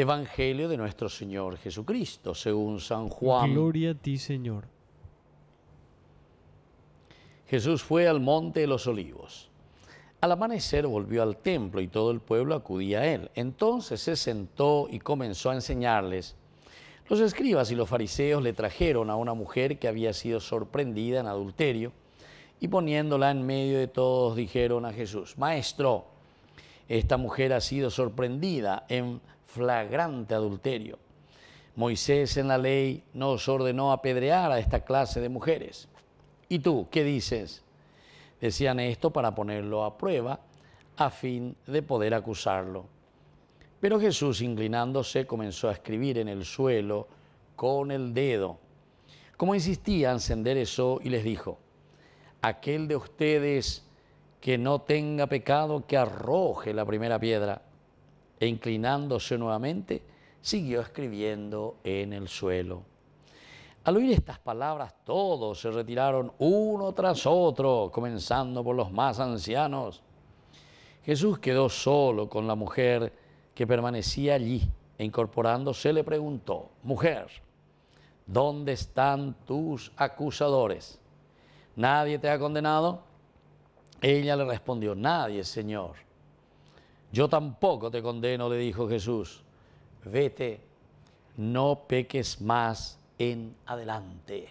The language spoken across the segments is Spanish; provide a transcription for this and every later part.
Evangelio de nuestro Señor Jesucristo, según San Juan. Gloria a ti, Señor. Jesús fue al monte de los olivos. Al amanecer volvió al templo y todo el pueblo acudía a él. Entonces se sentó y comenzó a enseñarles. Los escribas y los fariseos le trajeron a una mujer que había sido sorprendida en adulterio y poniéndola en medio de todos dijeron a Jesús, Maestro, esta mujer ha sido sorprendida en flagrante adulterio. Moisés en la ley nos ordenó apedrear a esta clase de mujeres. ¿Y tú qué dices? Decían esto para ponerlo a prueba a fin de poder acusarlo. Pero Jesús, inclinándose, comenzó a escribir en el suelo con el dedo. Como insistía, encender eso y les dijo, aquel de ustedes que no tenga pecado, que arroje la primera piedra e inclinándose nuevamente, siguió escribiendo en el suelo. Al oír estas palabras, todos se retiraron uno tras otro, comenzando por los más ancianos. Jesús quedó solo con la mujer que permanecía allí e incorporándose le preguntó, Mujer, ¿dónde están tus acusadores? ¿Nadie te ha condenado? Ella le respondió, Nadie, Señor. Yo tampoco te condeno, le dijo Jesús, vete, no peques más en adelante.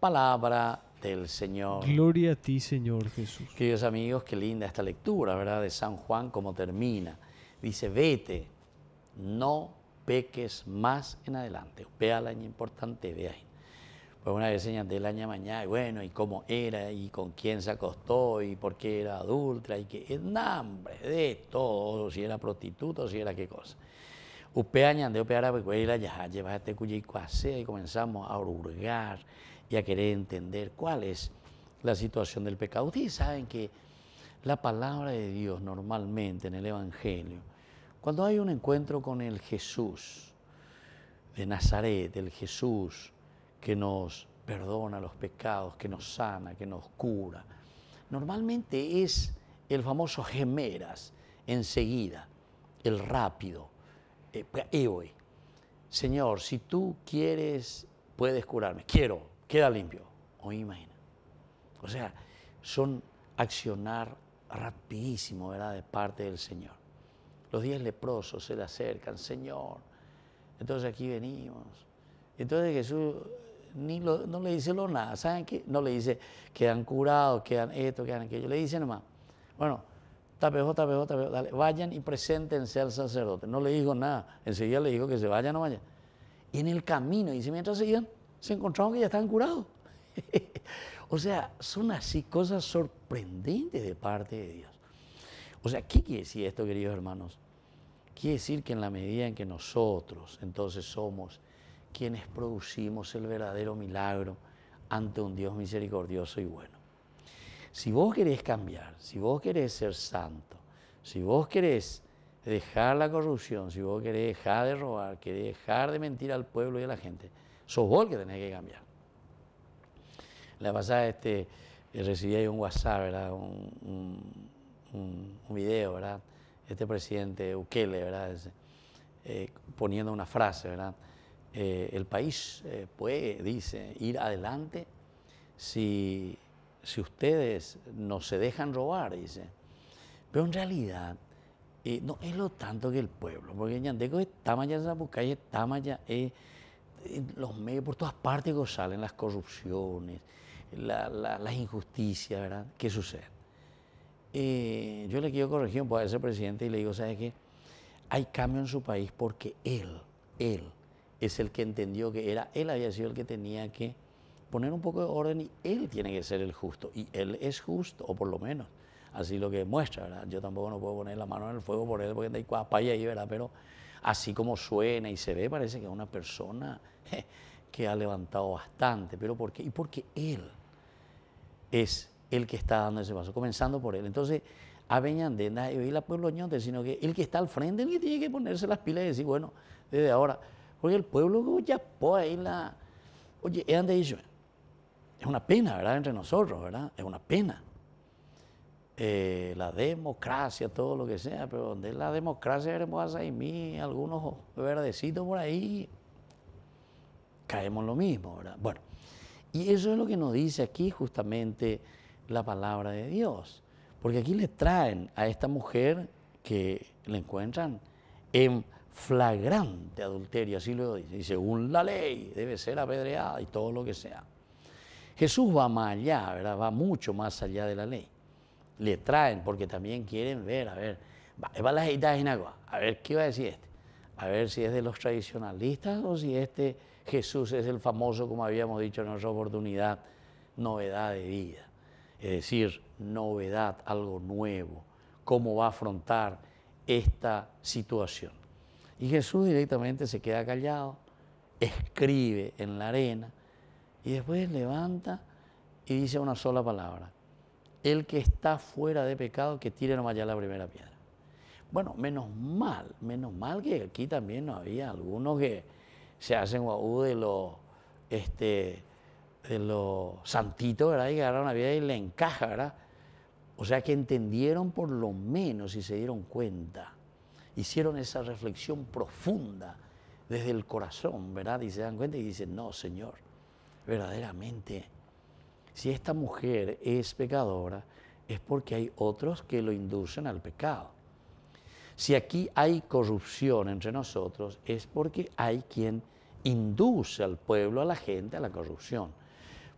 Palabra del Señor. Gloria a ti, Señor Jesús. Queridos amigos, qué linda esta lectura, ¿verdad? De San Juan, cómo termina. Dice, vete, no peques más en adelante. Vea la importante, vea ahí. Pues una vez señalé el año mañana, y bueno, y cómo era, y con quién se acostó, y por qué era adulta, y qué, eh, nombre hombre, de todo, si era prostituta, si era qué cosa. Upe añadió, upe pues, la ya ah, llevas este cuyico y comenzamos a hurgar y a querer entender cuál es la situación del pecado. Ustedes saben que la palabra de Dios normalmente en el Evangelio, cuando hay un encuentro con el Jesús de Nazaret, el Jesús, que nos perdona los pecados, que nos sana, que nos cura. Normalmente es el famoso gemeras, enseguida, el rápido, Y eh, Señor, si tú quieres, puedes curarme. Quiero, queda limpio. O imagina. O sea, son accionar rapidísimo, ¿verdad?, de parte del Señor. Los diez leprosos se le acercan, Señor. Entonces aquí venimos. Entonces Jesús no le dice lo nada, ¿saben qué? No le dice, quedan curados, quedan esto, quedan aquello. Le dice nomás, bueno, tapejo, tapejo, tapejo, dale, vayan y preséntense al sacerdote. No le dijo nada, enseguida le dijo que se vayan o vayan. Y en el camino, dice, mientras se iban, se encontraron que ya estaban curados. o sea, son así cosas sorprendentes de parte de Dios. O sea, ¿qué quiere decir esto, queridos hermanos? Quiere decir que en la medida en que nosotros entonces somos quienes producimos el verdadero milagro ante un Dios misericordioso y bueno. Si vos querés cambiar, si vos querés ser santo, si vos querés dejar la corrupción, si vos querés dejar de robar, querés dejar de mentir al pueblo y a la gente, sos vos el que tenés que cambiar. La pasada este, recibí ahí un WhatsApp, ¿verdad? Un, video, ¿verdad? Este presidente Ukele, ¿verdad? Eh, poniendo una frase, ¿verdad? Eh, el país eh, puede, dice, ir adelante si, ustedes no se dejan robar, dice. Pero en realidad eh, no es lo tanto que el pueblo, porque Ñandeco es Tamaya, Zapucay está Tamaya, en los medios, por todas partes que salen las corrupciones, las injusticias, ¿verdad? ¿Qué sucede? yo le quiero corregir un a ese presidente y le digo, ¿sabes qué? Hay cambio en su país porque él, él, es el que entendió que era él había sido el que tenía que poner un poco de orden y él tiene que ser el justo. Y él es justo, o por lo menos así lo que muestra. ¿verdad? Yo tampoco no puedo poner la mano en el fuego por él porque hay payas ahí, ¿verdad? Pero así como suena y se ve, parece que es una persona que ha levantado bastante. ¿Pero por qué? Y porque él es el que está dando ese paso, comenzando por él. Entonces, a es y la pueblo ñonte, sino que el que está al frente, el que tiene que ponerse las pilas y decir, bueno, desde ahora porque el pueblo ya puede ir la... Oye, es Es una pena, ¿verdad? Entre nosotros, ¿verdad? Es una pena. Eh, la democracia, todo lo que sea, pero donde la democracia veremos a mí, algunos verdecitos por ahí, caemos lo mismo, ¿verdad? Bueno, y eso es lo que nos dice aquí justamente la palabra de Dios, porque aquí le traen a esta mujer que le encuentran en flagrante adulterio, así lo dice, y según la ley debe ser apedreada y todo lo que sea. Jesús va más allá, ¿verdad? va mucho más allá de la ley. Le traen porque también quieren ver, a ver, va, a la en agua, a ver qué va a decir este, a ver si es de los tradicionalistas o si este Jesús es el famoso, como habíamos dicho en otra oportunidad, novedad de vida. Es decir, novedad, algo nuevo, cómo va a afrontar esta situación. Y Jesús directamente se queda callado, escribe en la arena y después levanta y dice una sola palabra. El que está fuera de pecado, que tire nomás ya la primera piedra. Bueno, menos mal, menos mal que aquí también no había algunos que se hacen guau uh, de los este, de los santitos, ¿verdad? Y agarraron la vida y le encaja, ¿verdad? O sea que entendieron por lo menos y se dieron cuenta hicieron esa reflexión profunda desde el corazón, ¿verdad? Y se dan cuenta y dicen, no, Señor, verdaderamente, si esta mujer es pecadora, es porque hay otros que lo inducen al pecado. Si aquí hay corrupción entre nosotros, es porque hay quien induce al pueblo, a la gente, a la corrupción.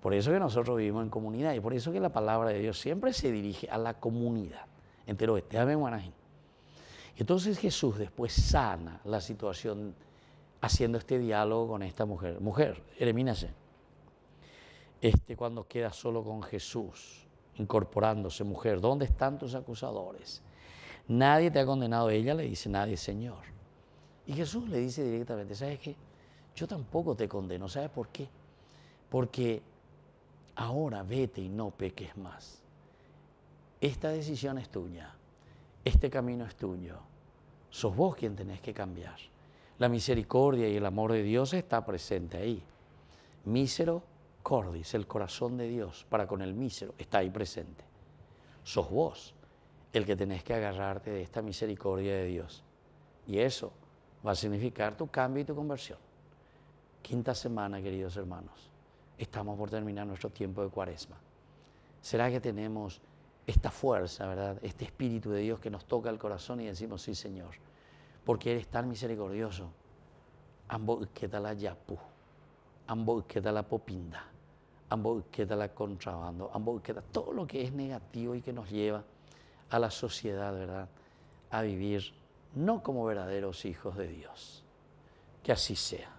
Por eso que nosotros vivimos en comunidad y por eso que la palabra de Dios siempre se dirige a la comunidad. Entero, este, amén, entonces Jesús después sana la situación haciendo este diálogo con esta mujer. Mujer, elimínase. Este cuando queda solo con Jesús, incorporándose, mujer, ¿dónde están tus acusadores? Nadie te ha condenado. Ella le dice, nadie, Señor. Y Jesús le dice directamente, ¿sabes qué? Yo tampoco te condeno. ¿Sabes por qué? Porque ahora vete y no peques más. Esta decisión es tuya este camino es tuyo. Sos vos quien tenés que cambiar. La misericordia y el amor de Dios está presente ahí. Mísero cordis, el corazón de Dios para con el mísero, está ahí presente. Sos vos el que tenés que agarrarte de esta misericordia de Dios. Y eso va a significar tu cambio y tu conversión. Quinta semana, queridos hermanos. Estamos por terminar nuestro tiempo de cuaresma. ¿Será que tenemos esta fuerza, ¿verdad? Este Espíritu de Dios que nos toca el corazón y decimos, sí, Señor, porque eres tan misericordioso. Ambo la yapu, ambo la popinda, ambo la contrabando, ambo todo lo que es negativo y que nos lleva a la sociedad, ¿verdad? A vivir no como verdaderos hijos de Dios. Que así sea.